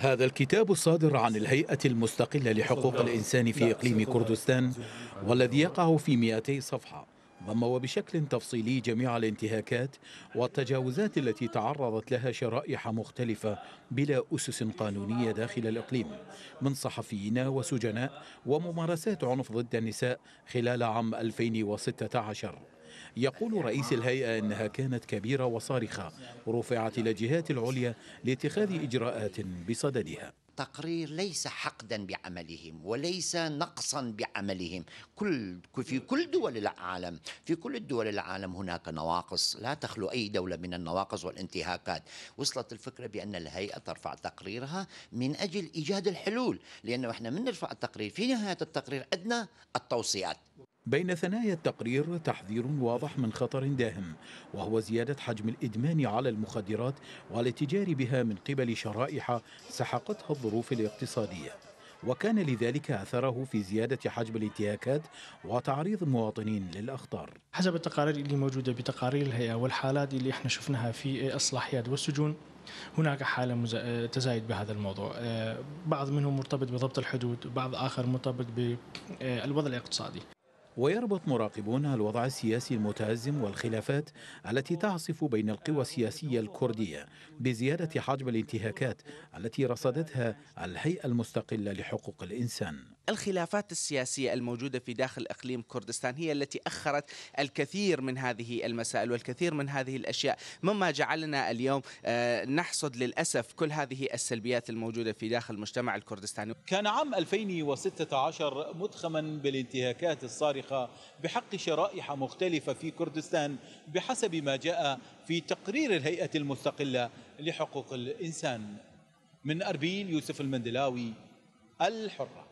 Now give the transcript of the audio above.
هذا الكتاب الصادر عن الهيئة المستقلة لحقوق الإنسان في إقليم كردستان والذي يقع في 200 صفحة ضم وبشكل تفصيلي جميع الانتهاكات والتجاوزات التي تعرضت لها شرائح مختلفة بلا أسس قانونية داخل الإقليم من صحفيين وسجناء وممارسات عنف ضد النساء خلال عام 2016 يقول رئيس الهيئة أنها كانت كبيرة وصارخة رفعت إلى الجهات العليا لاتخاذ إجراءات بصددها التقرير ليس حقدا بعملهم وليس نقصا بعملهم كل في كل دول العالم في كل دول العالم هناك نواقص لا تخلو اي دوله من النواقص والانتهاكات وصلت الفكره بان الهيئه ترفع تقريرها من اجل ايجاد الحلول لانه احنا من نرفع التقرير في نهايه التقرير عندنا التوصيات بين ثنايا التقرير تحذير واضح من خطر داهم وهو زيادة حجم الإدمان على المخدرات والاتجار بها من قبل شرائح سحقتها الظروف الاقتصادية وكان لذلك أثره في زيادة حجم الانتهاكات وتعريض المواطنين للأخطار حسب التقارير اللي موجودة بتقارير الهيئة والحالات اللي احنا شفناها في الصلاحيات والسجون هناك حالة مز... تزايد بهذا الموضوع آه، بعض منهم مرتبط بضبط الحدود بعض آخر مرتبط بالوضع آه، الاقتصادي ويربط مراقبون الوضع السياسي المتأزم والخلافات التي تعصف بين القوى السياسية الكردية بزيادة حجم الانتهاكات التي رصدتها الهيئة المستقلة لحقوق الإنسان الخلافات السياسية الموجودة في داخل إقليم كردستان هي التي أخرت الكثير من هذه المسائل والكثير من هذه الأشياء مما جعلنا اليوم آه، نحصد للأسف كل هذه السلبيات الموجودة في داخل المجتمع الكردستاني كان عام 2016 متخما بالانتهاكات الصارخة بحق شرائح مختلفة في كردستان بحسب ما جاء في تقرير الهيئة المستقلة لحقوق الإنسان من أربيل يوسف المندلاوي الحرة